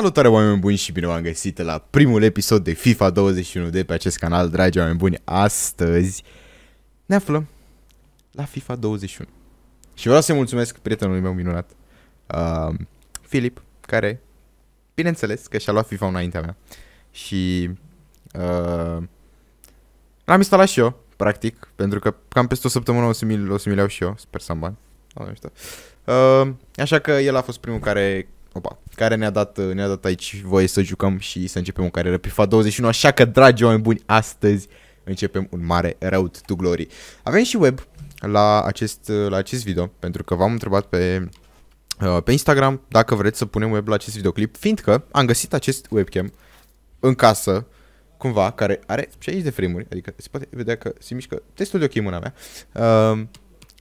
Salutare oameni buni și bine v-am găsit la primul episod de FIFA 21 de pe acest canal, dragi oameni buni. Astăzi ne aflăm la FIFA 21. Și vreau să-i mulțumesc prietenului meu minunat, uh, Filip, care, bineînțeles, că și-a luat FIFA înaintea mea. Și uh, l-am instalat și eu, practic, pentru că cam peste o săptămână o să mi, o mi iau și eu, sper să am bani. Nu știu. Uh, așa că el a fost primul care opa, care ne-a dat, ne-a dat aici voie să jucăm și să începem o carieră fa 21, așa că, dragi oameni buni, astăzi începem un mare road to glory. Avem și web la acest, la acest video, pentru că v-am întrebat pe, uh, pe Instagram dacă vreți să punem web la acest videoclip, fiindcă am găsit acest webcam în casă, cumva, care are 60 de frame-uri, adică se poate vedea că se mișcă destul de ok mâna mea, uh,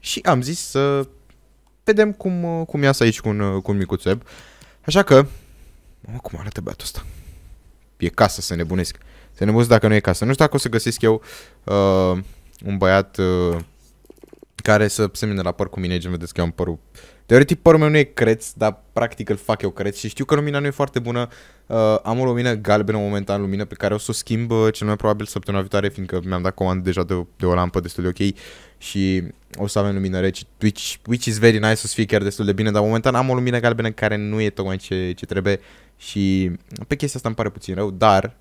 și am zis să vedem cum, cum iasă aici cu un, cu un micuț web. Uh, Așa că... Mă, cum arată băiatul ăsta? E casă să nebunesc. Să nebunesc dacă nu e casă. Nu știu dacă o să găsesc eu uh, un băiat... Uh, care să semene la păr cu mine, gen vedeți că eu am părul... Teoretic părul meu nu e creț, dar practic îl fac eu creț și știu că lumina nu e foarte bună. Uh, am o lumină galbenă momentan, lumină pe care o să o schimb uh, cel mai probabil săptămâna viitoare, fiindcă mi-am dat comandă deja de, de o lampă destul de ok și o să avem lumină rece, which, which is very nice, o să fie chiar destul de bine, dar momentan am o lumină galbenă care nu e tocmai ce, ce trebuie și pe chestia asta îmi pare puțin rău, dar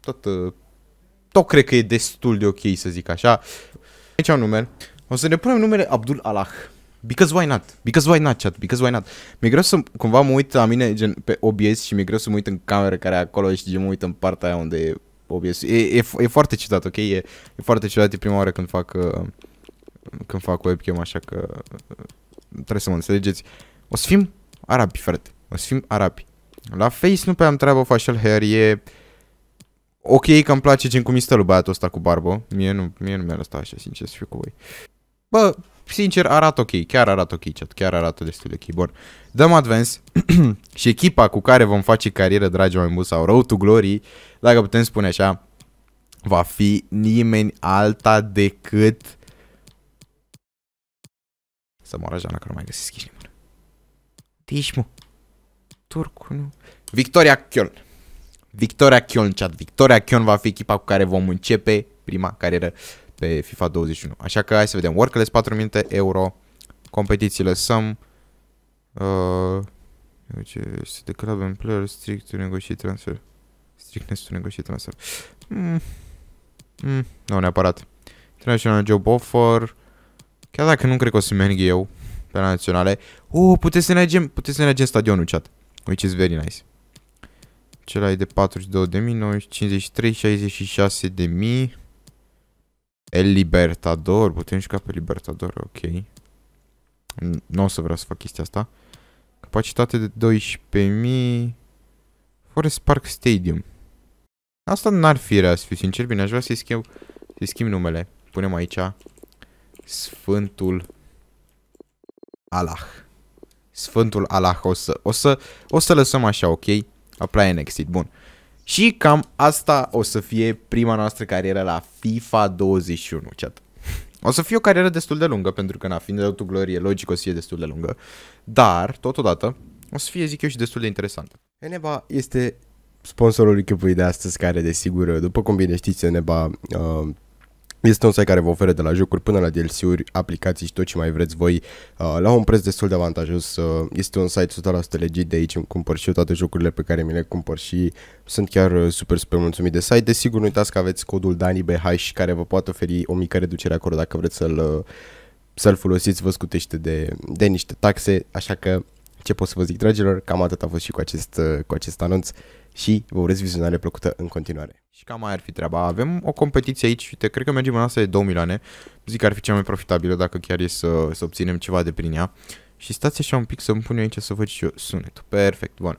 tot, uh, tot cred că e destul de ok să zic așa. Aici am numele. O să ne punem numele Abdul Allah. Because why not? Because why not, chat? Because why not? Mi-e greu să cumva mă uit la mine gen, pe OBS și mi-e greu să mă uit în camera care e acolo și gen, mă uit în partea aia unde e OBS. E, e, e foarte ciudat, ok? E, e foarte ciudat, e prima oară când fac, uh, când fac webcam, așa că uh, trebuie să mă înțelegeți. O să fim arabi, frate. O să fim arabi. La face nu prea am treabă facial hair, e... Ok că îmi place gen cum stă lui băiatul ăsta cu barbă. Mie nu, mie nu mi-a lăsat așa, sincer, să fiu cu voi. Bă, sincer, arată ok, chiar arată ok chat, chiar arată destul de ok. Bun, dăm advance și echipa cu care vom face carieră, dragi mai mulți, sau Road to Glory, dacă putem spune așa, va fi nimeni alta decât... Să mă rajana că nu mai găsesc nici nimeni. Deci, mă. Turcu, nu. Victoria Kion, Victoria Kion chat. Victoria Kion va fi echipa cu care vom începe prima carieră pe FIFA 21. Așa că hai să vedem. Workless 4000 euro. Competiții lăsăm. Uh, ce se declară în player strict to negotiate transfer. Strictness to negotiate transfer. Mm. Mm. Nu neapărat. International job offer. Chiar dacă nu cred că o să merg eu pe naționale. Uh, puteți să ne alegem, puteți să ne alegem stadionul chat. Which is very nice. Cel ai de 42 de mii, 53, 66 de mii. El Libertador, putem juca pe Libertador, ok. Nu o să vreau să fac chestia asta. Capacitate de 12.000. Forest Park Stadium. Asta n-ar fi rea, să fiu sincer. Bine, aș vrea să-i schimb, să schimb numele. Punem aici Sfântul Allah. Sfântul Allah. O să, o să, o să lăsăm așa, ok? Apply and exit. Bun. Și cam asta o să fie prima noastră carieră la FIFA 21, chat. O să fie o carieră destul de lungă, pentru că, na, fiind de totul glorie, logic o să fie destul de lungă. Dar, totodată, o să fie, zic eu, și destul de interesantă. Eneba este sponsorul echipului de astăzi, care, desigur, după cum bine știți, Eneba uh, este un site care vă oferă de la jocuri până la DLC-uri, aplicații și tot ce mai vreți voi uh, la un preț destul de avantajos. Uh, este un site 100% legit de aici, îmi cumpăr și eu toate jocurile pe care mi le cumpăr și sunt chiar uh, super, super mulțumit de site. Desigur, nu uitați că aveți codul DANIBH care vă poate oferi o mică reducere acolo dacă vreți să-l să-l folosiți, vă scutește de, de niște taxe, așa că ce pot să vă zic, dragilor, cam atât a fost și cu acest, cu acest anunț și vă urez vizionare plăcută în continuare. Și cam mai ar fi treaba. Avem o competiție aici, uite, cred că mergem în asta de 2 milioane. Zic că ar fi cea mai profitabilă dacă chiar e să, să obținem ceva de prin ea. Și stați așa un pic să-mi pun eu aici să văd și eu sunetul. Perfect, bun.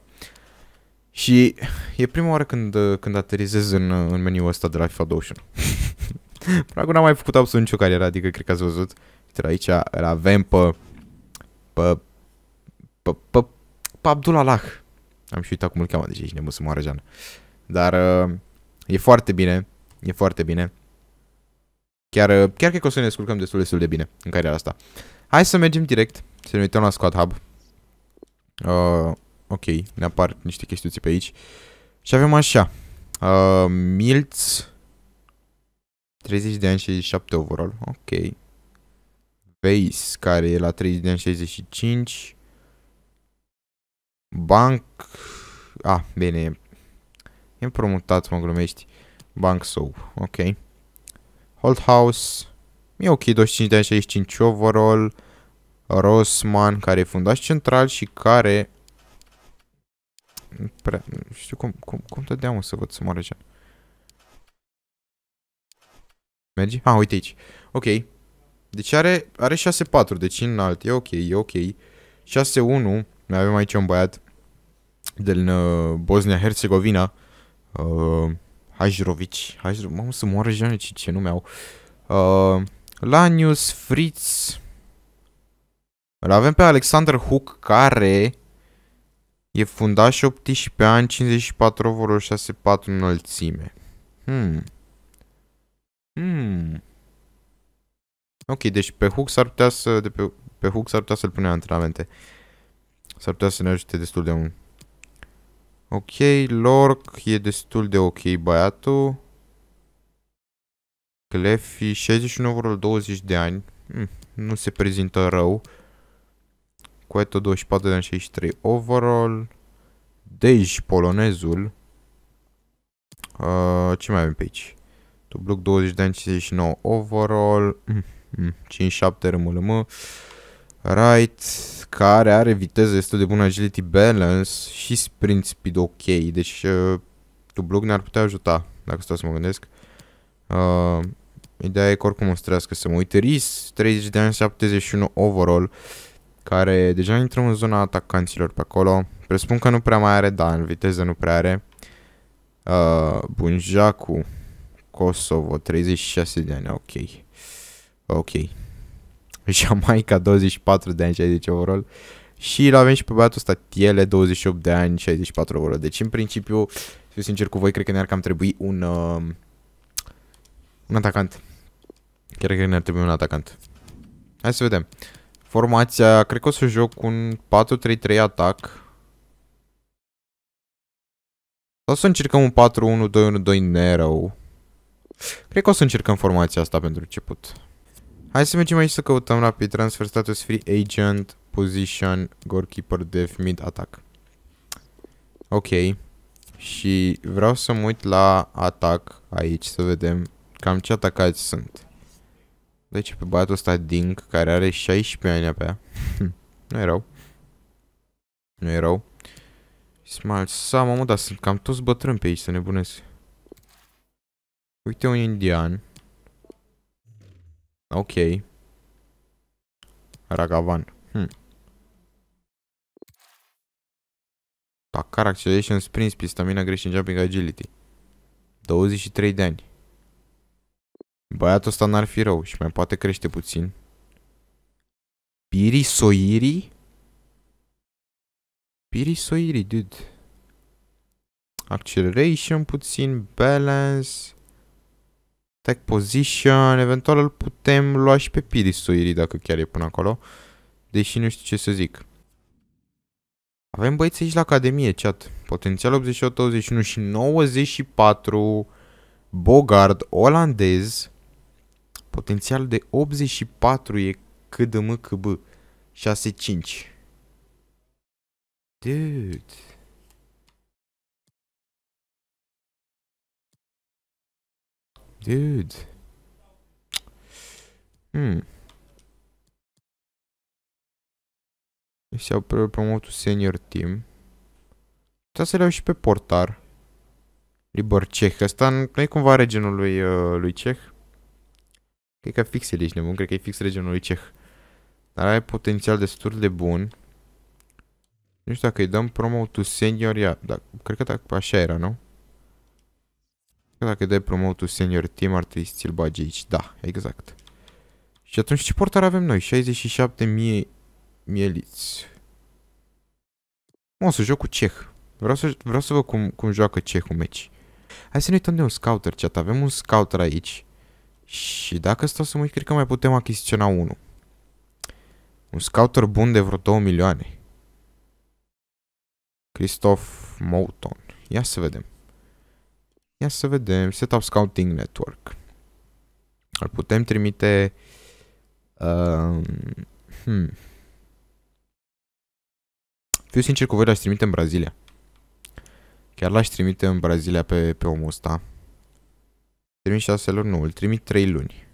Și e prima oară când, când aterizez în, în meniul ăsta de la FIFA 21. Pragul n-am mai făcut absolut nicio carieră, adică cred că ați văzut. Uite, aici îl avem pe... pe... pe... pe, pe Abdul Alah. Am și uitat cum îl cheamă, deci ești nebun să moară Jean. Dar uh, e foarte bine, e foarte bine. Chiar, uh, chiar cred că o să ne descurcăm destul, destul de bine în cariera asta. Hai să mergem direct, să ne uităm la Squad Hub. Uh, ok, ne apar niște chestiuții pe aici. Și avem așa. Uh, Milț. 30 de ani 67 overall. Ok. Vase care e la 30 de ani 65. Banc... Ah, bine. E împrumutat, mă glumești. Bank sau. Ok. Hold House. E ok, 25 de ani, 65 overall. Rosman, care e fundaș central și care... Prea... Nu știu cum, cum, cum te deamă să văd să mă așa. Merge? A, Ah, uite aici. Ok. Deci are, are 6-4, deci înalt. E ok, e ok. 6-1. Noi avem aici un băiat din uh, Bosnia-Herzegovina, uh, Hajrovic, Hajro... mă, să moară janici, ce nume au. Uh, Lanius Fritz. Îl avem pe Alexander Hook, care e fundaș 18 ani, 54 6, 4 înălțime. Hmm. Hmm. Ok, deci pe Hook s-ar putea să... De pe, pe Hook s-ar putea să-l pune în antrenamente. Uh, S-ar putea să ne ajute destul de mult. Ok, Lork, e destul de ok băiatul. Clefi, 61 vreo 20 de ani. Mm, nu se prezintă rău. Coeto, 24 de ani, 63 overall. Deci, polonezul. Uh, ce mai avem pe aici? Tubluc, 20 de ani, 59 overall. Mm, mm, 57 rămâne, mă. Right, care are viteză destul de bună, agility balance și sprint speed ok. Deci uh, Tublug ne-ar putea ajuta, dacă stau să mă gândesc. Uh, ideea e că oricum o să trească să mă uit. Riz, 30 de ani, 71 overall, care deja intrăm în zona atacanților pe acolo. Presupun că nu prea mai are da, în viteză nu prea are. Uh, Bunjaku, Kosovo, 36 de ani, ok. Ok, Jamaica deci 24 de ani 60 overall și îl avem și pe băiatul ăsta Tiele 28 de ani 64 overall. Deci în principiu, să fiu sincer cu voi, cred că ne-ar cam trebui un uh, un atacant. Chiar cred că ne-ar trebui un atacant. Hai să vedem. Formația, cred că o să joc un 4-3-3 atac. Sau să încercăm un 4-1-2-1-2 Nero. Cred că o să încercăm formația asta pentru început. Hai să mergem aici să căutăm rapid transfer status free agent position goalkeeper def mid attack. Ok. Și vreau să mă uit la atac aici să vedem cam ce atacați sunt. Deci pe băiatul ăsta Dink care are 16 ani apea. Hm, nu e rău. Nu e rău. Small Sam, mă, dar sunt cam toți bătrâni pe aici să nebunesc. Uite un indian. Ok. Ragavan. Hm. Takar Acceleration Sprint, Stamina Greșin Jumping Agility. 23 de ani. Băiatul ăsta n-ar fi rău și mai poate crește puțin. Piri Soiri? Piri Soiri, dude. Acceleration puțin, balance. Attack position, eventual îl putem lua și pe Pirisuiri dacă chiar e până acolo. Deși nu știu ce să zic. Avem băieți aici la Academie, chat. Potențial 88, 81 și 94. Bogard, olandez. Potențial de 84 e cât de mă cât bă. 6-5. Dude. dude. Hmm. Deci au promotul senior team. Putea să le iau și pe portar. Libor Cech. Asta nu e cumva regenul lui, uh, lui Cech. Cred că fix el nebun. Cred că e fix regenul lui Cech. Dar are potențial destul de bun. Nu știu dacă îi dăm promo to senior, ia, da, cred că da, așa era, nu? Că dacă dai promotul senior team ar trebui să l bagi aici. Da, exact. Și atunci ce portar avem noi? 67.000 mieliți. o să joc cu ceh. Vreau să, vreau să văd cum, cum joacă cehul meci. Hai să ne uităm de un scouter, chat. Avem un scouter aici. Și dacă stau să mă uit, cred că mai putem achiziționa unul. Un scouter bun de vreo 2 milioane. Christoph Mouton. Ia să vedem. Ia să vedem. Setup Scouting Network. Îl putem trimite... Uh, hmm. Fiu sincer cu voi, l-aș trimite în Brazilia. Chiar l-aș trimite în Brazilia pe, pe omul ăsta. Trimit 6 luni? Nu, îl trimit 3 luni.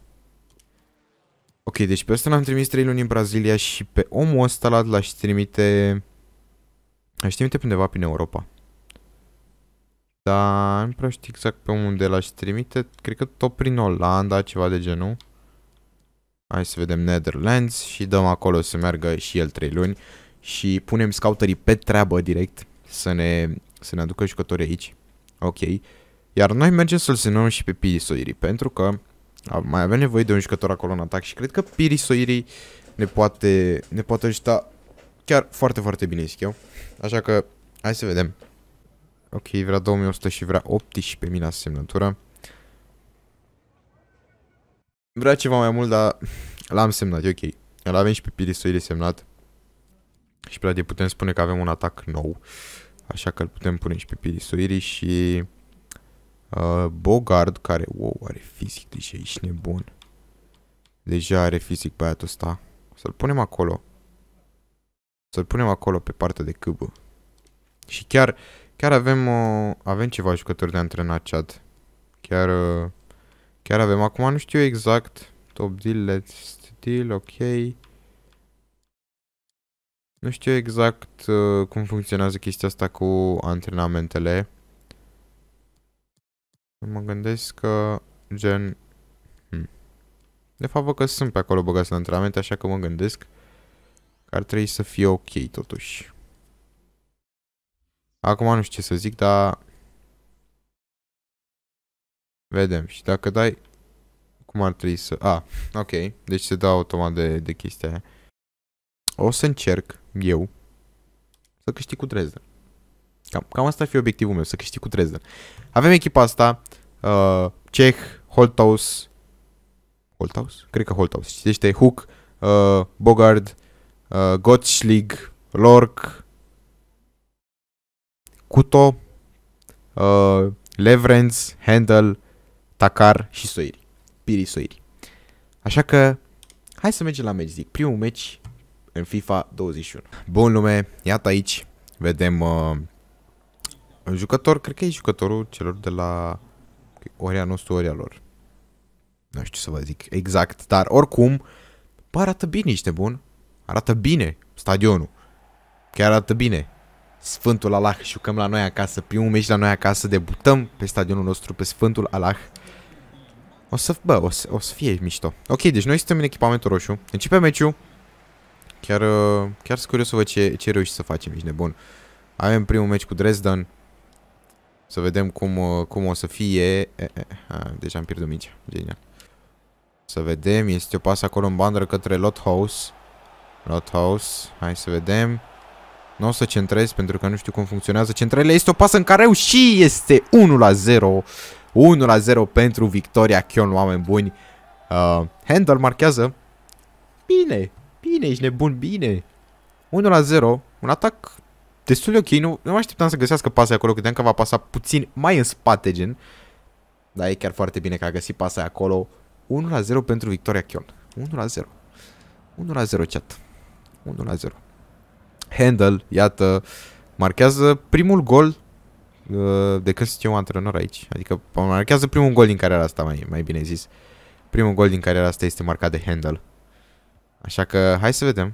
Ok, deci pe ăsta l-am trimis 3 luni în Brazilia și pe omul ăsta l-aș trimite... Aș trimite pe undeva prin Europa. Da, nu prea știu exact pe unde l-aș trimite. Cred că tot prin Olanda, ceva de genul. Hai să vedem Netherlands și dăm acolo să meargă și el 3 luni. Și punem scouterii pe treabă direct să ne, să ne aducă jucători aici. Ok. Iar noi mergem să-l semnăm și pe Piri Soiri, pentru că mai avem nevoie de un jucător acolo în atac și cred că Piri Soiri ne poate, ne poate ajuta chiar foarte, foarte bine, zic eu. Așa că hai să vedem. Ok, vrea 2100 și vrea 18.000 la semnătură. Vrea ceva mai mult, dar l-am semnat, e ok. Îl avem și pe Pirisoile semnat. Și pe putem spune că avem un atac nou. Așa că îl putem pune și pe Pirisoiri și... Uh, Bogard, care, wow, are fizic, deci ești nebun. Deja are fizic băiatul ăsta. Să-l punem acolo. Să-l punem acolo pe partea de câbă. Și chiar Chiar avem, uh, avem ceva jucători de antrenat chat. Chiar, uh, chiar avem. Acum nu știu exact. Top deal, let's deal, ok. Nu știu exact uh, cum funcționează chestia asta cu antrenamentele. Mă gândesc că gen... Hmm. De fapt, văd că sunt pe acolo băgați la antrenamente, așa că mă gândesc că ar trebui să fie ok totuși. Acum nu știu ce să zic, dar... Vedem. Și dacă dai... Cum ar trebui să... A, ah, ok. Deci se dă automat de, de chestia aia. O să încerc, eu, să câștig cu Dresden. Cam, cam asta ar fi obiectivul meu, să câștig cu Dresden. Avem echipa asta, uh, Cech, Holthaus, Holthaus? Cred că Holthaus. Citește Hook, uh, Bogard, uh, Gottschlieg, Lork... Kuto, uh, Leverenz, Handel, Takar și Soiri. Piri Soiri. Așa că hai să mergem la meci, zic. Primul meci în FIFA 21. Bun lume, iată aici. Vedem uh, un jucător, cred că e jucătorul celor de la Oria nostru, Oria lor. Nu știu să vă zic exact, dar oricum, bă, păi arată bine, niște bun. Arată bine stadionul. Chiar arată bine. Sfântul Allah și jucăm la noi acasă, primul meci la noi acasă, debutăm pe stadionul nostru, pe Sfântul Allah. O să, bă, o să, o să fie mișto. Ok, deci noi suntem în echipamentul roșu. Începe meciul. Chiar, uh, chiar sunt curios să văd ce, ce reușim să facem, ești nebun. Avem primul meci cu Dresden. Să vedem cum, uh, cum o să fie. E, e, a, deja deci am pierdut mici, Genial. Să vedem. Este o pasă acolo în bandă către Lothaus. Lothaus. Hai să vedem. Nu o să centrez pentru că nu știu cum funcționează centrele. Este o pasă în eu și este 1 la 0. 1 la 0 pentru victoria Chion, oameni buni. Uh, Handel marchează. Bine, bine, ești nebun, bine. 1 la 0, un atac destul de ok. Nu, nu așteptam să găsească pasa acolo, credeam că va pasa puțin mai în spate, gen. Dar e chiar foarte bine că a găsit pasa acolo. 1 la 0 pentru victoria Chion. 1 la 0. 1 la 0, chat. 1 la 0. Handel, iată, marchează primul gol uh, de când sunt eu antrenor aici. Adică marchează primul gol din cariera asta, mai, mai bine zis. Primul gol din cariera asta este marcat de Handel. Așa că hai să vedem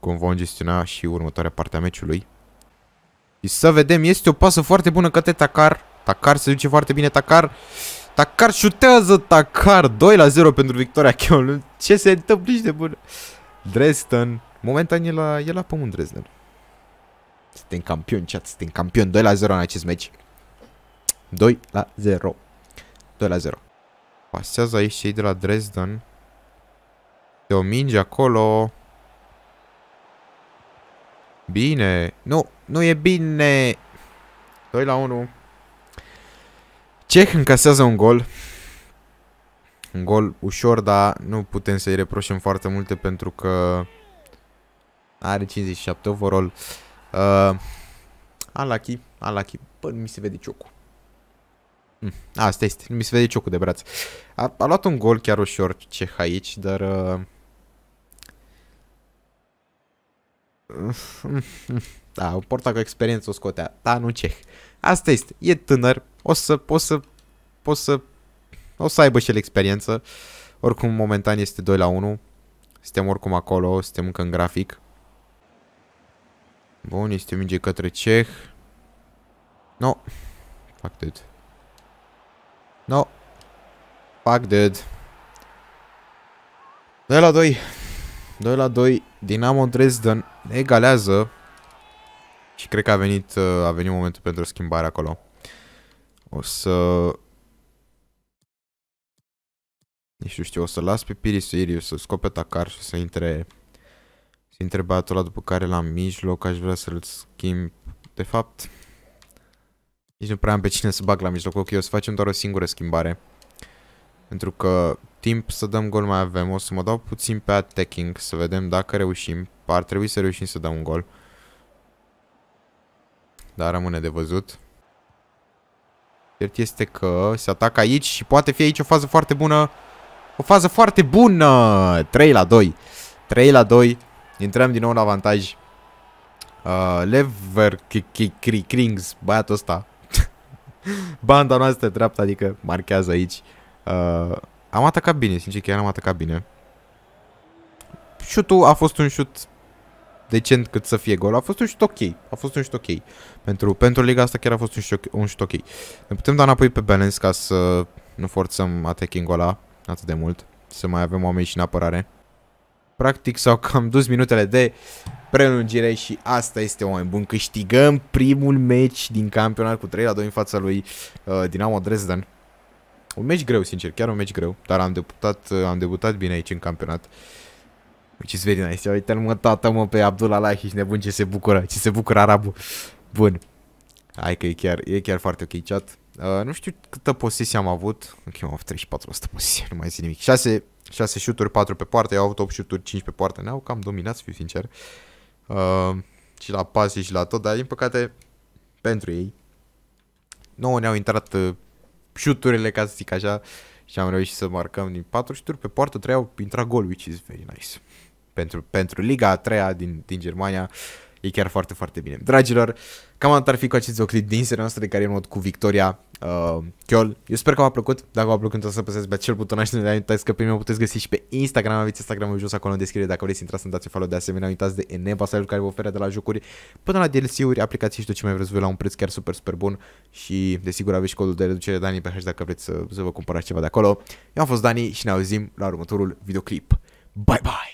cum vom gestiona și următoarea parte a meciului. Și să vedem, este o pasă foarte bună către Takar. Takar se duce foarte bine, Takar. Takar șutează, Takar. 2 la 0 pentru victoria Cheon. Ce se întâmplă de bun? Dresden. Momentan e la, e la pământ Dresden. Suntem campioni, chat, suntem campioni 2 la 0 în acest meci 2 la 0 2 la 0 Pasează aici cei de la Dresden Te o minge acolo Bine Nu, nu e bine 2 la 1 Ceh încasează un gol un gol ușor, dar nu putem să-i reproșăm foarte multe pentru că are 57 overall. Uh, unlucky, unlucky. bă, nu mi se vede ciocul. Mm, asta este, nu mi se vede ciocul de braț. A, a luat un gol chiar ușor ce aici, dar... Uh, da, Porta cu experiență o scotea, dar nu ceh. Asta este, e tânăr, o să, o să, o să, o să aibă și el experiență. Oricum, momentan este 2 la 1, suntem oricum acolo, suntem încă în grafic. Bun, este o minge către ceh. No. Fuck dead. No. Fuck dead. 2 la 2. 2 la 2. Dinamo Dresden egalează. Și cred că a venit, uh, a venit momentul pentru schimbare acolo. O să... Nici nu știu, o să las pe Piri Irius să scope atacar și să intre și băiatul ăla după care la mijloc aș vrea să-l schimb. De fapt, nici nu prea am pe cine să bag la mijloc. Ok, o să facem doar o singură schimbare. Pentru că timp să dăm gol mai avem. O să mă dau puțin pe attacking să vedem dacă reușim. Ar trebui să reușim să dăm un gol. Dar rămâne de văzut. Cert este că se atacă aici și poate fi aici o fază foarte bună. O fază foarte bună! 3 la 2. 3 la 2. Intrăm din nou în avantaj. Uh, Lever Krings, băiatul ăsta. Banda noastră dreaptă, adică marchează aici. Uh, am atacat bine, sincer, chiar am atacat bine. Șutul a fost un șut decent cât să fie gol. A fost un șut ok. A fost un șut ok. Pentru, pentru liga asta chiar a fost un șut, un șut ok. Ne putem da înapoi pe balance ca să nu forțăm attacking-ul ăla atât de mult. Să mai avem oameni și în apărare. Practic s-au cam dus minutele de prelungire și asta este oameni bun. Câștigăm primul meci din campionat cu 3 la 2 în fața lui uh, Dinamo Dresden. Un meci greu, sincer, chiar un meci greu, dar am debutat, uh, am debutat bine aici în campionat. Ce is nice. Uite-l mă, tată, mă, pe Abdul Alahi și nebun ce se bucură, ce se bucură arabul. Bun. Hai că e chiar, e chiar foarte ok chat. Uh, nu știu câtă posesie am avut. Ok, am avut 34% posesie, nu mai zic nimic. 6 6 șuturi, 4 pe poartă, au avut 8 șuturi, 5 pe poartă, ne-au cam dominat, să fiu sincer. Uh, și la pas și la tot, dar din păcate pentru ei. Nouă ne-au intrat uh, șuturile, ca să zic așa, și am reușit să marcăm din 4 șuturi pe poartă, 3 au intrat gol, which is very nice. Pentru, pentru Liga a treia din, din Germania, uh, e chiar foarte, foarte bine. Dragilor, cam atât ar fi cu acest videoclip din seria noastră de care mod cu Victoria uh, Chiol. Eu sper că v-a plăcut. Dacă v-a plăcut, să apăsați pe acel butonaj de like, uitați că pe mine o puteți găsi și pe Instagram, aveți Instagramul jos acolo în descriere. Dacă vreți să intrați, dați follow de asemenea, uitați de Eneva Sale care vă oferă de la jocuri până la DLC-uri, aplicații și tot ce mai vreți voi la un preț chiar super, super bun și desigur aveți codul de reducere Dani pe hash dacă vreți să, să vă cumpărați ceva de acolo. Eu am fost Dani și ne auzim la următorul videoclip. Bye bye!